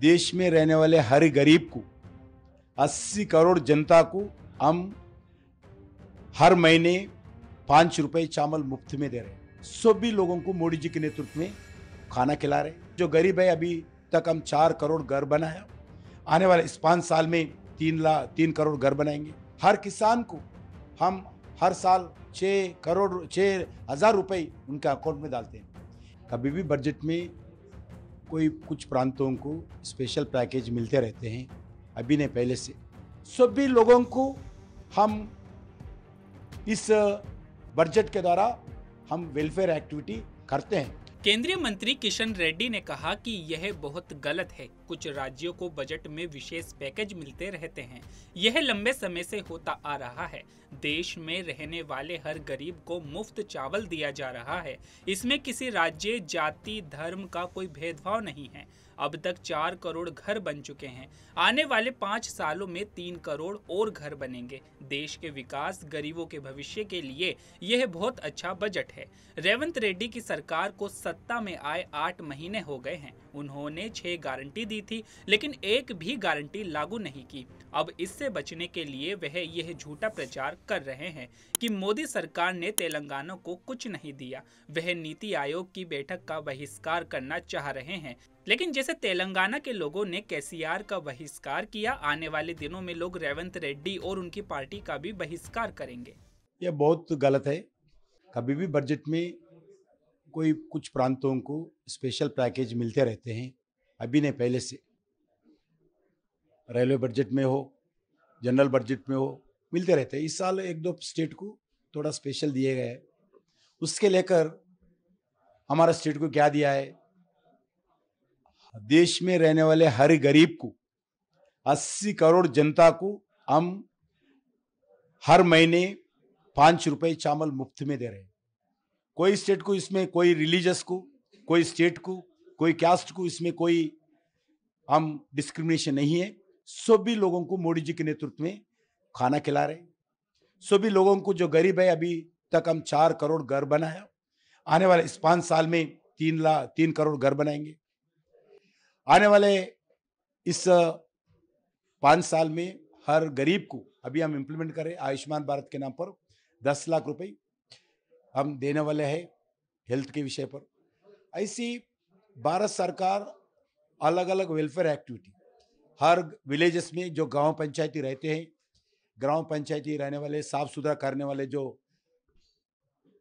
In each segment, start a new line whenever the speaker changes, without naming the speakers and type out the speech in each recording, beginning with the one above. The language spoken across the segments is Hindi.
देश में रहने वाले हर गरीब को 80 करोड़ जनता को हम हर महीने पाँच रुपये चावल मुफ्त में दे रहे हैं सभी लोगों को मोदी जी के नेतृत्व में खाना खिला रहे जो गरीब है अभी तक हम चार करोड़ घर बनाया आने वाले इस पाँच साल में तीन लाख तीन करोड़ घर बनाएंगे हर किसान को हम हर साल छ करोड़ छः हज़ार रुपये उनके अकाउंट में डालते हैं कभी भी बजट में कोई कुछ प्रांतों को स्पेशल पैकेज मिलते रहते हैं अभी ने पहले से सभी लोगों को हम इस बजट के द्वारा हम वेलफेयर एक्टिविटी करते हैं
केंद्रीय मंत्री किशन रेड्डी ने कहा कि यह बहुत गलत है कुछ राज्यों को बजट में विशेष पैकेज मिलते रहते हैं यह लंबे समय से होता आ रहा है देश में रहने वाले हर गरीब को मुफ्त चावल दिया जा रहा है इसमें किसी राज्य जाति धर्म का कोई भेदभाव नहीं है अब तक चार करोड़ घर बन चुके हैं आने वाले पाँच सालों में तीन करोड़ और घर बनेंगे देश के विकास गरीबों के भविष्य के लिए यह बहुत अच्छा बजट है रेवंत रेड्डी की सरकार को सत्ता में आए आठ महीने हो गए हैं उन्होंने छह गारंटी दी थी लेकिन एक भी गारंटी लागू नहीं की अब इससे बचने के लिए वह यह झूठा प्रचार कर रहे हैं कि मोदी सरकार ने तेलंगाना को कुछ नहीं दिया वह नीति आयोग की बैठक का बहिष्कार करना चाह रहे हैं लेकिन जैसे तेलंगाना के लोगों ने केसीआर का बहिष्कार किया आने वाले दिनों में लोग रेवंत रेड्डी और उनकी पार्टी का भी बहिष्कार करेंगे
यह बहुत गलत है कभी भी बजट में कोई कुछ प्रांतों को स्पेशल पैकेज मिलते रहते हैं अभी नहीं पहले से रेलवे बजट में हो जनरल बजट में हो मिलते रहते हैं इस साल एक दो स्टेट को थोड़ा स्पेशल दिए गए उसके लेकर हमारा स्टेट को क्या दिया है देश में रहने वाले हर गरीब को 80 करोड़ जनता को हम हर महीने पांच रुपए चावल मुफ्त में दे रहे हैं कोई स्टेट को इसमें कोई रिलीजस को कोई स्टेट को कोई कास्ट को इसमें कोई हम डिस्क्रिमिनेशन नहीं है सभी लोगों को मोदी जी के नेतृत्व में खाना खिला रहे सभी लोगों को जो गरीब है अभी तक हम चार करोड़ घर बनाया आने वाले इस पांच साल में तीन लाख तीन करोड़ घर बनाएंगे आने वाले इस पाँच साल में हर गरीब को अभी हम इम्प्लीमेंट करें आयुष्मान भारत के नाम पर दस लाख रुपए हम देने वाले हैं हेल्थ के विषय पर ऐसी भारत सरकार अलग अलग वेलफेयर एक्टिविटी हर विलेजेस में जो गांव पंचायती रहते हैं ग्राम पंचायती रहने वाले साफ सुथरा करने वाले जो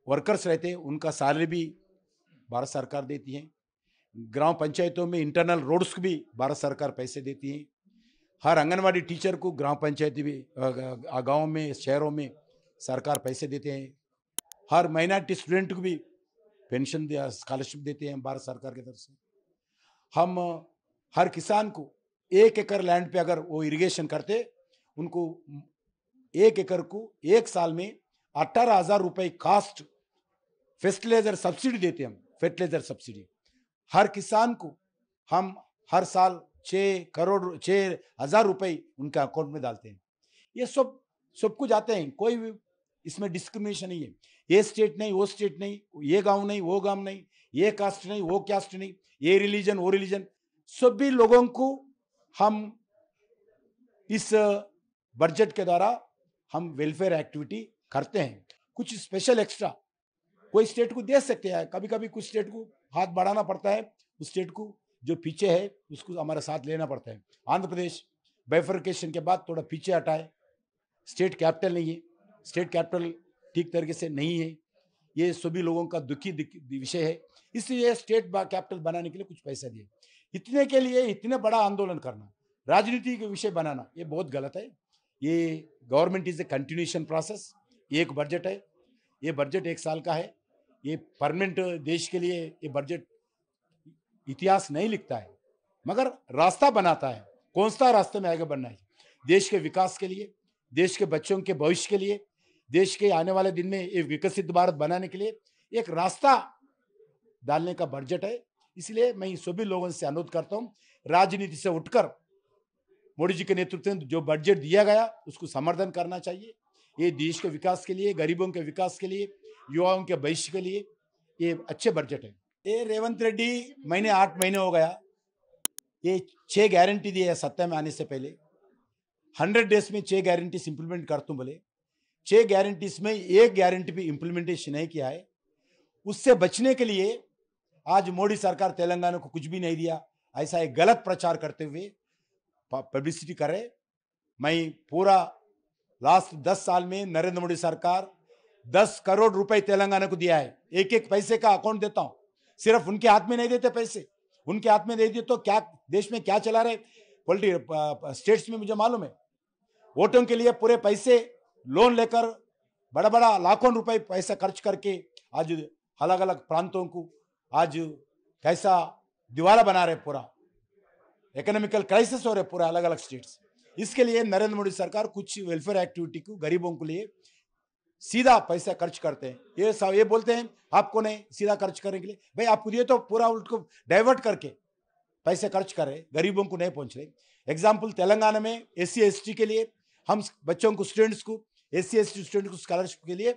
वर्कर्स रहते हैं उनका सैलरी भी भारत सरकार देती है ग्राम पंचायतों में इंटरनल रोड्स को भी भारत सरकार पैसे देती है हर आंगनबाड़ी टीचर को ग्राम पंचायती भी गाँव में शहरों में सरकार पैसे देते हैं हर माइनॉरिटी स्टूडेंट को भी पेंशन दिया स्कॉलरशिप देते हैं भारत सरकार की तरफ से हम हर किसान को एक एकड़ लैंड पे अगर वो इरिगेशन करते उनको एक एकड़ को एक साल में अठारह हजार रुपये कास्ट फर्टिलाइजर सब्सिडी देते हम फर्टिलाइजर सब्सिडी हर किसान को हम हर साल छः करोड़ छः हज़ार रुपये उनके अकाउंट में डालते हैं ये सब सब कुछ आते हैं कोई भी इसमें डिस्क्रिमिनेशन नहीं है ये स्टेट नहीं वो स्टेट नहीं ये गांव नहीं वो गांव नहीं ये कास्ट नहीं वो कास्ट नहीं ये रिलीजन वो रिलीजन सभी लोगों को हम इस बजट के द्वारा हम वेलफेयर एक्टिविटी करते हैं कुछ स्पेशल एक्स्ट्रा कोई स्टेट को दे सकते हैं कभी कभी कुछ स्टेट को हाथ बढ़ाना पड़ता है उस स्टेट को जो पीछे है उसको हमारे साथ लेना पड़ता है आंध्र प्रदेश बेफरकेशन के बाद थोड़ा पीछे हटाए स्टेट कैपिटल नहीं है स्टेट कैपिटल ठीक तरीके से नहीं है ये सभी लोगों का दुखी विषय है इसलिए स्टेट कैपिटल बनाने के लिए कुछ पैसा दिए इतने के लिए इतने बड़ा आंदोलन करना राजनीति के विषय बनाना ये बहुत गलत है ये government is a continuation process एक बजट है ये बजट एक साल का है ये परमानेंट देश के लिए ये बजट इतिहास नहीं लिखता है मगर रास्ता बनाता है कौन सा रास्ते में आगे बढ़ना है देश के विकास के लिए देश के बच्चों के भविष्य के लिए देश के आने वाले दिन में एक विकसित भारत बनाने के लिए एक रास्ता डालने का बजट है इसलिए मैं सभी लोगों से अनुरोध करता हूँ राजनीति से उठकर मोदी जी के नेतृत्व में जो बजट दिया गया उसको समर्थन करना चाहिए ये देश के विकास के लिए गरीबों के विकास के लिए युवाओं के भविष्य के लिए ये अच्छे बजट है ये रेवंत रेड्डी महीने आठ महीने हो गया ये छह गारंटी दिए है सत्ता में आने से पहले हंड्रेड डेज में छह गारंटीज इंप्लीमेंट करता हूँ बोले छह गारंटीज में एक गारंटी भी इंप्लीमेंटेशन नहीं किया है उससे बचने के लिए आज मोदी सरकार तेलंगाना को कुछ भी नहीं दिया ऐसा एक गलत प्रचार करते हुए पब्लिसिटी करे मैं पूरा लास्ट दस साल में नरेंद्र मोदी सरकार दस करोड़ रुपए तेलंगाना को दिया है एक एक पैसे का अकाउंट देता हूं सिर्फ उनके हाथ में नहीं देते पैसे उनके हाथ में दे दिए तो क्या देश में क्या चला रहे पोलिटी स्टेट्स में मुझे मालूम है वोटों के लिए पूरे पैसे लोन लेकर बड़ा बड़ा लाखों रुपए पैसा खर्च करके आज अलग अलग प्रांतों को आज कैसा दीवारा बना रहे पूरा इकोनॉमिकल क्राइसिस हो रहे पूरा अलग अलग स्टेट्स इसके लिए नरेंद्र मोदी सरकार कुछ वेलफेयर एक्टिविटी को गरीबों के लिए सीधा पैसा खर्च करते हैं ये सब ये बोलते हैं आपको नहीं सीधा खर्च करने के लिए भाई आपको ये तो पूरा उसको डाइवर्ट करके पैसे खर्च करें गरीबों को नहीं पहुंच रहे एग्जाम्पल तेलंगाना में एस सी के लिए हम बच्चों को स्टूडेंट्स को एस सी स्टूडेंट को स्कॉलरशिप के लिए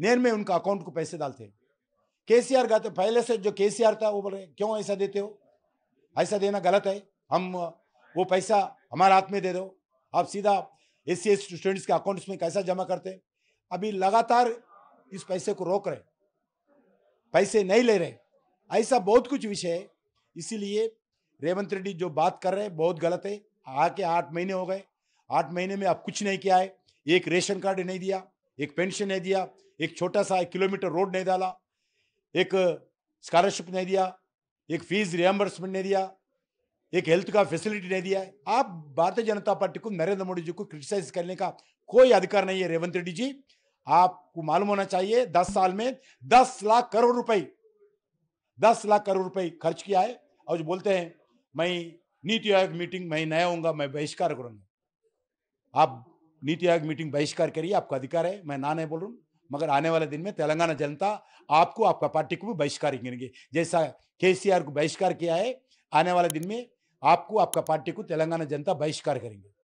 नेर में उनका अकाउंट को पैसे डालते हैं के सी आर का पहले से जो के सी आर था वो बोल रहे क्यों ऐसा देते हो ऐसा देना गलत है हम वो पैसा हमारे हाथ में दे दो आप सीधा एस सी स्टूडेंट्स के अकाउंट्स में कैसा जमा करते हैं अभी लगातार इस पैसे को रोक रहे पैसे नहीं ले रहे ऐसा बहुत कुछ विषय है इसीलिए रेवंत रेड्डी जो बात कर रहे हैं बहुत गलत है आके आठ महीने हो गए आठ महीने में आप कुछ नहीं किया है एक रेशन कार्ड नहीं दिया एक पेंशन नहीं दिया एक छोटा सा एक किलोमीटर रोड नहीं डाला एक स्कॉलरशिप नहीं दिया एक फीस रियम्बर्समेंट नहीं दिया एक हेल्थ का फैसिलिटी नहीं दिया है आप भारतीय जनता पार्टी को नरेंद्र मोदी जी को क्रिटिसाइज करने का कोई अधिकार नहीं है रेवंत रेड्डी जी आपको मालूम होना चाहिए दस साल में दस लाख करोड़ रुपए दस लाख करोड़ रुपए खर्च किया है और जो बोलते हैं मैं नीति आयोग मीटिंग मैं नया होऊंगा मैं बहिष्कार करूंगा आप नीति आयोग मीटिंग बहिष्कार करिए आपका अधिकार है मैं ना नहीं बोल रहा मगर आने वाले दिन में तेलंगाना जनता आपको आपका पार्टी को भी बहिष्कार करेंगे जैसा के को बहिष्कार किया है आने वाले दिन में आपको आपका पार्टी को तेलंगाना जनता बहिष्कार करेंगे